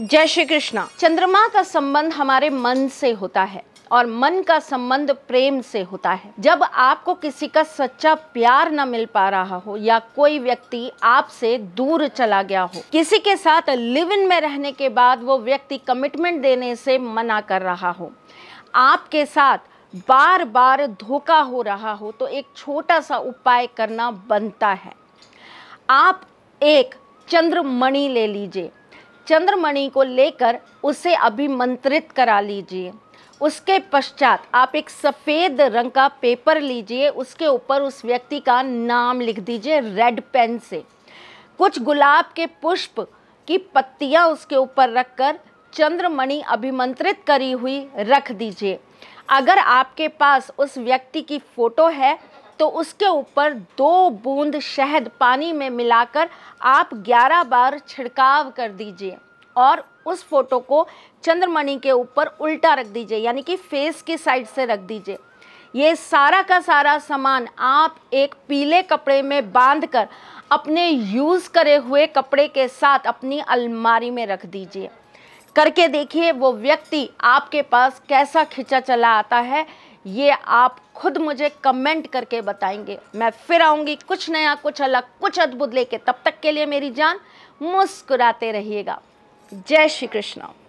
जय श्री कृष्णा चंद्रमा का संबंध हमारे मन से होता है और मन का संबंध प्रेम से होता है जब आपको किसी का सच्चा प्यार न मिल पा रहा हो या कोई व्यक्ति आपसे दूर चला गया हो किसी के साथ लिव इन में रहने के बाद वो व्यक्ति कमिटमेंट देने से मना कर रहा हो आपके साथ बार बार धोखा हो रहा हो तो एक छोटा सा उपाय करना बनता है आप एक चंद्रमणि ले लीजिए चंद्रमणि को लेकर उसे अभिमंत्रित करा लीजिए उसके पश्चात आप एक सफ़ेद रंग का पेपर लीजिए उसके ऊपर उस व्यक्ति का नाम लिख दीजिए रेड पेन से कुछ गुलाब के पुष्प की पत्तियां उसके ऊपर रखकर चंद्रमणि अभिमंत्रित करी हुई रख दीजिए अगर आपके पास उस व्यक्ति की फ़ोटो है तो उसके ऊपर दो बूंद शहद पानी में मिलाकर आप 11 बार छिड़काव कर दीजिए और उस फोटो को चंद्रमणि के ऊपर उल्टा रख दीजिए यानी कि फेस की साइड से रख दीजिए ये सारा का सारा सामान आप एक पीले कपड़े में बांध कर अपने यूज़ करे हुए कपड़े के साथ अपनी अलमारी में रख दीजिए करके देखिए वो व्यक्ति आपके पास कैसा खिंचा चला आता है ये आप खुद मुझे कमेंट करके बताएंगे मैं फिर आऊँगी कुछ नया कुछ अलग कुछ अद्भुत लेके तब तक के लिए मेरी जान मुस्कुराते रहिएगा जय श्री कृष्णा